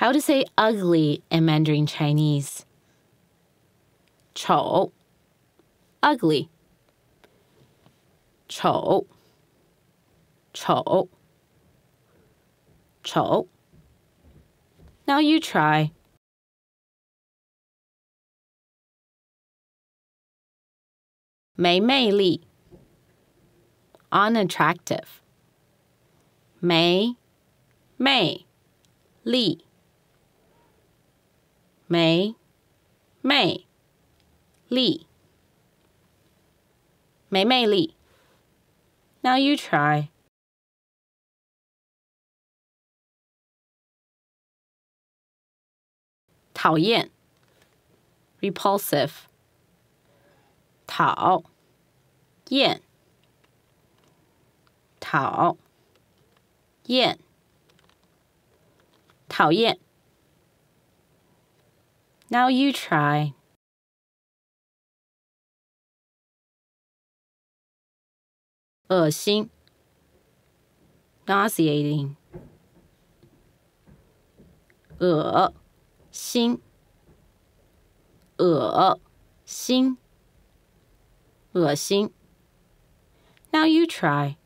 How to say ugly in Mandarin Chinese. Chou, ugly chou. Now you try. Li. unattractive. Mei, Mei, Li. 没，魅力。没魅力。Now you try. 讨厌。repulsive. 讨，厌。讨，厌。讨厌。Now you try. Erxing, nauseating. Now you try.